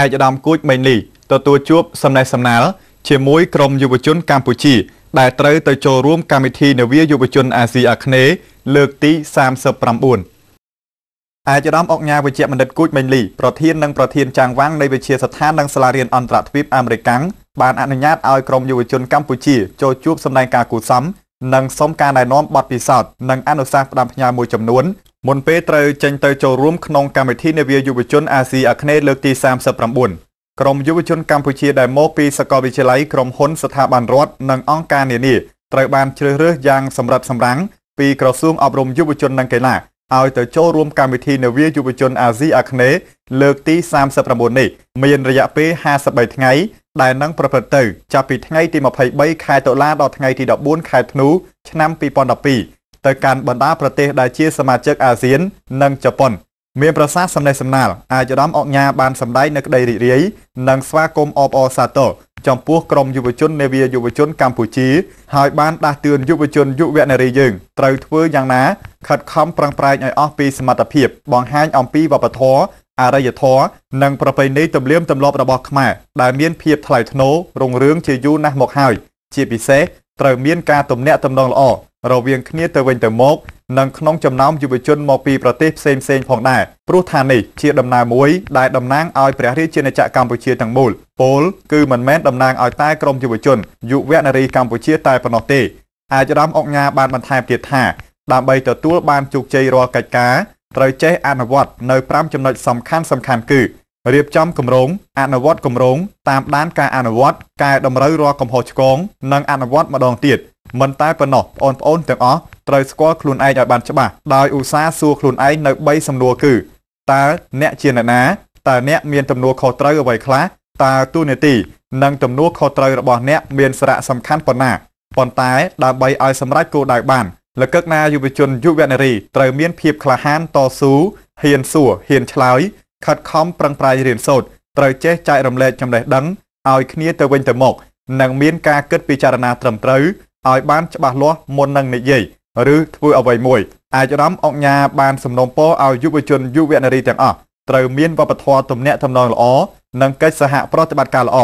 ឯកឧត្តមគួចមេងលីទទួលជួបសំណេះសំណាលជាមួយក្រមយុវជន កម្ពុជាដែលត្រូវទៅចូលរួមកម្មវិធីនាវាយុវជន អាស៊ីអាគ្នេយ៍លើកទី39អាយរំអុកញ៉ាវិជ្ជបណ្ឌិតគូចមេងលីប្រធាននិងប្រធានចាងវាងនៃវិទ្យាស្ថាននិងសាលារៀនអន្តរជាតិអាមេរិកបានអនុញ្ញាតឲ្យក្រមយុវជន កម្ពុជាចូលជួបសម្ដែងការគូសំនិងសុំការណែនាំបទពិសោធន៍និងអនុសាសន៍ផ្ដាំផ្ញើមួយចំនួនមុនពេលត្រូវចេញទៅចូលរួមក្នុងកម្មវិធីនាវាយុវជនអាស៊ីអាគ្នេយ៍លើកទី39ក្រមយុវជនកម្ពុជាដែលមកពីសាកលវិទ្យាល័យក្រមហ៊ុនស្ថាប័នរដ្ឋនិងអង្គការនានាត្រូវបានជ្រើសរើសយ៉ាងសម្រិតសម្រាំងពីក្រសួងអប់រំយុវជននិងកីឡាឲ្យទៅចូលរួមកម្មវិធីនាវាយុវជនអាស៊ីអាគ្នេយ៍លើកទី39នេះមានរយៈពេល53ថ្ងៃដែលនឹងប្រព្រឹត្តទៅចាប់ពីថ្ងៃទី23ខែតុលាដល់ថ្ងៃទី14ខែធ្នូឆ្នាំ2012ទៅកាន់បណ្ដាប្រទេសដែលជាសមាជិកអាស៊ាននិងជប៉ុនមានប្រសាសន៍សំណេះសំណាល អាចរំអកញាបានសម្ដែងនៅក្តីរីករាយនិងស្វាគមន៍អបអរសាទរចំពោះក្រមយុវជននាវាយុវជនកម្ពុជាហើយបានដាស់តឿនយុវជនយុវនារីយើងត្រូវធ្វើយ៉ាងណាខិតខំប្រឹងប្រែងឲ្យអស់ពីសមត្ថភាពបង្ហាញអំពីវប្បធម៌អរិយធម៌និងប្រពៃណីទំលៀមទម្លាប់របស់ខ្មែរដែលមានភាពថ្លៃថ្នូររុងរឿងជាយូរណាស់មកហើយជាពិសេសត្រូវមានការទំនាក់ទំនងល្អរវាងគ្នាទៅវិញទៅមកនិងក្នុងចំណោមយុវជនមកពីប្រទេសផ្សេងផ្សេងផងដែរព្រោះថានេះជាដំណើរមួយដែលតំណាងឲ្យព្រះរាជាណាចក្រកម្ពុជាទាំងមូលពលគឺមិនមែនតំណាងឲ្យតែក្រមយុវជនយុវនារីកម្ពុជាតែប៉ុណ្ណោះទេអាចរំអុកញ៉ាបានបន្ថែមទៀតថា ដើម្បីទទួលបានជោគជ័យរាល់កិច្ចការត្រូវចេះអនុវត្តនៅ5ចំណុចសំខាន់សំខាន់គឺរៀបចំគម្រោងអនុវត្តគម្រោងតាមដានការអនុវត្តកែតម្រូវរាល់កំហុសឆ្គងនិងអនុវត្តម្ដងទៀតមិនតែប៉ុណ្ណោះបងប្អូនទាំងអស់ត្រូវស្គាល់ខ្លួនឯងឲ្យបានច្បាស់ដោយឧស្សាហ៍សួរខ្លួនឯងនៅ3សំណួរគឺតើអ្នកជាអ្នកណាតើអ្នកមានទំនួលខុសត្រូវអ្វីខ្លះតើទូនេតិនិងទំនួលខុសត្រូវរបស់អ្នកមានសារៈសំខាន់ប៉ុណ្ណាប៉ុន្តែដើម្បីឲ្យសម្រេចគោលដៅបាន លកឹកណាយុវជនយុវនារីត្រូវមានភាពក្លាហានតស៊ូហ៊ានសួរហ៊ានឆ្លើយខិតខំប្រឹងប្រែងរៀនសូត្រត្រូវចេះចែករំលែកចំណេះដឹងឲ្យគ្នាទៅវិញទៅមកនិងមានការគិតពិចារណាត្រឹមត្រូវឲ្យបានច្បាស់លាស់មុននឹងនិយាយឬធ្វើអ្វីមួយអាចរំអង្ញាបាន សំណូមពរឲ្យយុវជនយុវនារីទាំងអស់ត្រូវមានវប្បធម៌ទំនាក់ទំនងល្អនិងកិច្ចសហប្រតិបត្តិការល្អ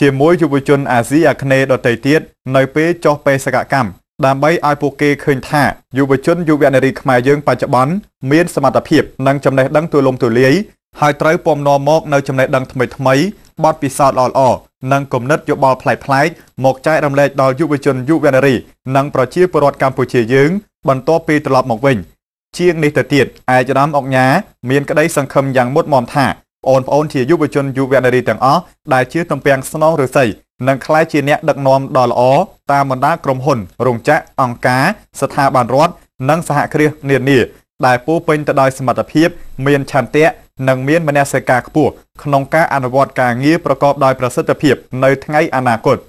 ជាមួយយុវជន អាស៊ីអាគ្នេយ៍ដទៃទៀតនៅពេលចុះបេសកកម្មដើម្បីឲ្យពួកគេឃើញថាយុវជនយុវនារីខ្មែរយើងបច្ចុប្បន្នមានសមត្ថភាពនិងចំណេះដឹងទូលំទូលាយហើយត្រូវពំនាំមកនៅចំណេះដឹងថ្មីៗបទពិសោធន៍ល្អៗនិងគំនិតយោបល់ប្លែកៗមកចែករំលែកដល់យុវជនយុវនារីនិងប្រជាពលរដ្ឋកម្ពុជាយើងបន្ទាប់ពីត្រឡប់មកវិញ ជាងនេះទៅទៀតឯកឧត្តមអង្គញាមានក្តីសង្ឃឹមយ៉ាងមុតមមថាបងប្អូនជាយុវជនយុវនារីទាំងអស់ដែលជាទំពាំងស្នងឫស្សីនិងក្លាយជាអ្នកដឹកនាំដ៏ល្អតាមបណ្ដាក្រុមហ៊ុនរោងចក្រអង្គការស្ថាប័នរដ្ឋនិងសហគ្រាសនានាដែលពោពេញទៅដោយសមត្ថភាពមានឆន្ទៈនិងមានមនសិការខ្ពស់ក្នុងការអនុវត្តការងារប្រកបដោយប្រសិទ្ធភាពនៅថ្ងៃអនាគត។